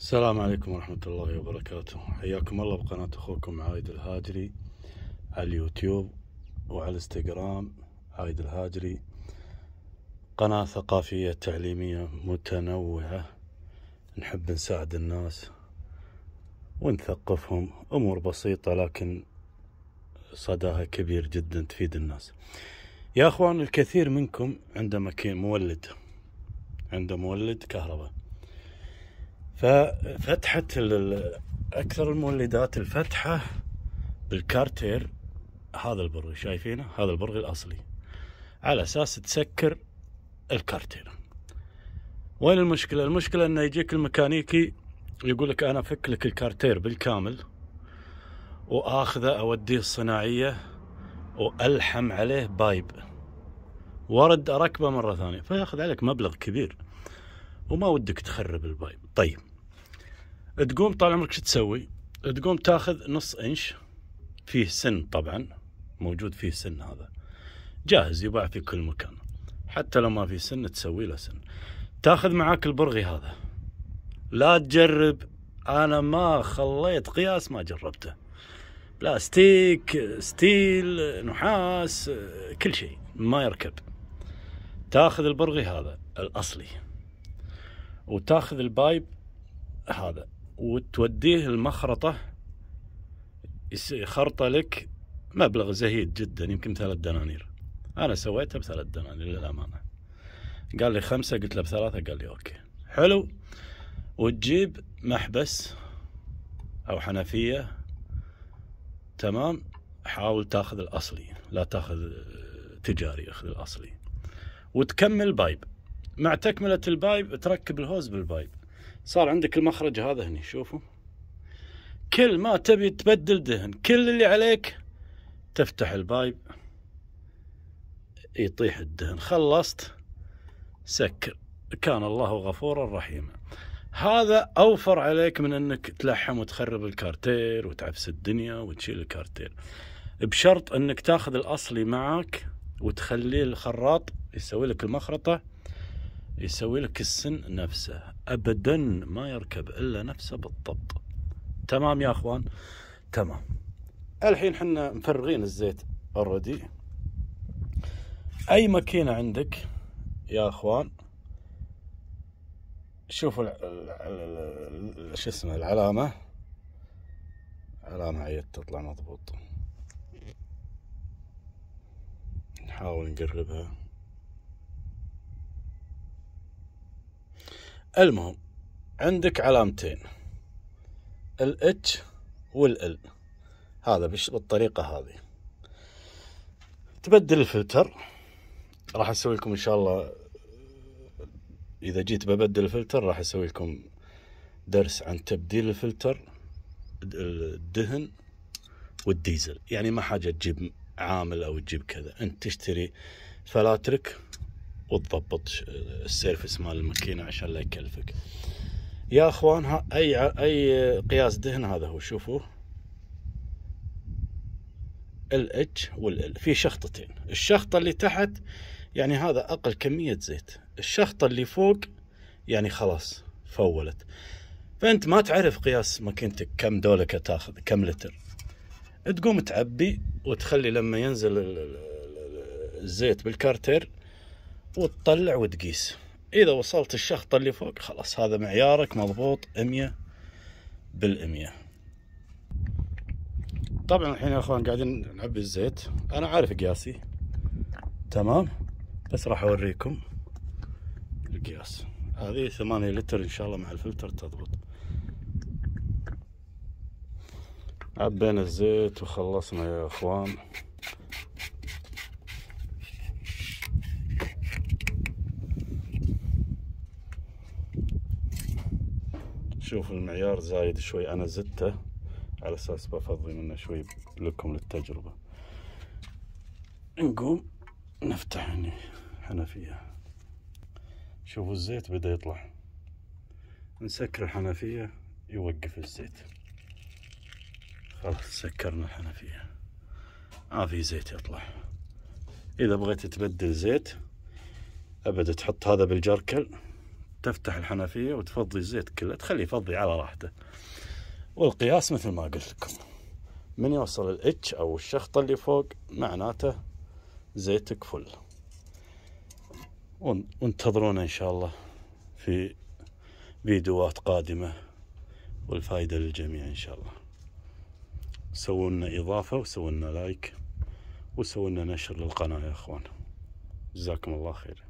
السلام عليكم ورحمة الله وبركاته حياكم الله بقناة أخوكم عايد الهاجري على اليوتيوب وعلى الانستغرام عايد الهاجري قناة ثقافية تعليمية متنوعة نحب نساعد الناس ونثقفهم أمور بسيطة لكن صداها كبير جدا تفيد الناس يا أخوان الكثير منكم عنده مكين مولد عنده مولد كهرباء ففتحة أكثر المولدات الفتحة بالكارتير هذا البرغي شايفينه هذا البرغي الأصلي على أساس تسكر الكارتير وين المشكلة المشكلة أنه يجيك الميكانيكي يقول لك أنا أفك لك الكارتير بالكامل وآخذه أوديه الصناعية وألحم عليه بايب ورد أركبه مرة ثانية فياخذ عليك مبلغ كبير وما ودك تخرب البايب طيب تقوم طال عمرك شو تسوي؟ تقوم تاخذ نص انش فيه سن طبعا موجود فيه سن هذا جاهز يباع في كل مكان حتى لو ما في سن تسوي له سن تاخذ معاك البرغي هذا لا تجرب انا ما خليت قياس ما جربته بلاستيك ستيل نحاس كل شيء ما يركب تاخذ البرغي هذا الاصلي وتاخذ البايب هذا وتوديه المخرطة خرطة لك مبلغ زهيد جدا يمكن ثلاث دنانير أنا سويتها بثلاث دنانير للأمانة قال لي خمسة قلت له بثلاثة قال لي أوكي حلو وتجيب محبس أو حنفية تمام حاول تاخذ الأصلي لا تاخذ آه، تجاري اخذ الأصلي وتكمل بايب مع تكملة البايب تركب الهوز بالبايب صار عندك المخرج هذا هني شوفوا كل ما تبي تبدل دهن كل اللي عليك تفتح البايب يطيح الدهن خلصت سكر كان الله غفورا رحيما هذا اوفر عليك من انك تلحم وتخرب الكارتير وتعفس الدنيا وتشيل الكارتير بشرط انك تاخذ الاصلي معك وتخليه الخراط يسوي لك المخرطه يسوي لك السن نفسه ابدا ما يركب الا نفسه بالضبط تمام يا اخوان تمام الحين احنا مفرغين الزيت اوريدي اي ماكينه عندك يا اخوان شوفوا شو اسمه العلامه علامه عيد تطلع مضبوط نحاول نقربها المهم عندك علامتين الاتش والال هذا بالطريقة هذه تبدل الفلتر راح اسوي لكم ان شاء الله اذا جيت ببدل الفلتر راح اسوي لكم درس عن تبديل الفلتر الدهن والديزل يعني ما حاجة تجيب عامل او تجيب كذا انت تشتري فلاترك وتضبط السيرفس مال الماكينه عشان لا يكلفك يا اخوان ها اي اي قياس دهن هذا هو شوفوا الاتش والال في شخطتين الشخطه اللي تحت يعني هذا اقل كميه زيت الشخطه اللي فوق يعني خلاص فولت فانت ما تعرف قياس ماكينتك كم دولكه تاخذ كم لتر تقوم تعبي وتخلي لما ينزل الزيت بالكارتر وتطلع وتقيس اذا وصلت الشخطة اللي فوق خلاص هذا معيارك مضبوط مية بالمية طبعا الحين يا اخوان قاعدين نعبي الزيت انا عارف قياسي تمام بس راح اوريكم القياس هذه 8 لتر ان شاء الله مع الفلتر تضبط عبينا الزيت وخلصنا يا اخوان شوف المعيار زايد شوي انا زدته على اساس بفضي منه شوي لكم للتجربة نقوم نفتح هني حنفية شوفوا الزيت بدأ يطلع نسكر الحنفية يوقف الزيت خلاص سكرنا الحنفية ما آه في زيت يطلع إذا بغيت تبدل زيت أبدا تحط هذا بالجركل تفتح الحنفية وتفضي الزيت كله تخليه يفضي على راحته والقياس مثل ما قلت لكم من يوصل الاتش او الشخطة اللي فوق معناته زيتك فل وانتظرونا ان شاء الله في فيديوهات قادمة والفايدة للجميع ان شاء الله سووا لنا اضافة وسووا لنا لايك وسووا لنا نشر للقناة يا اخوان جزاكم الله خير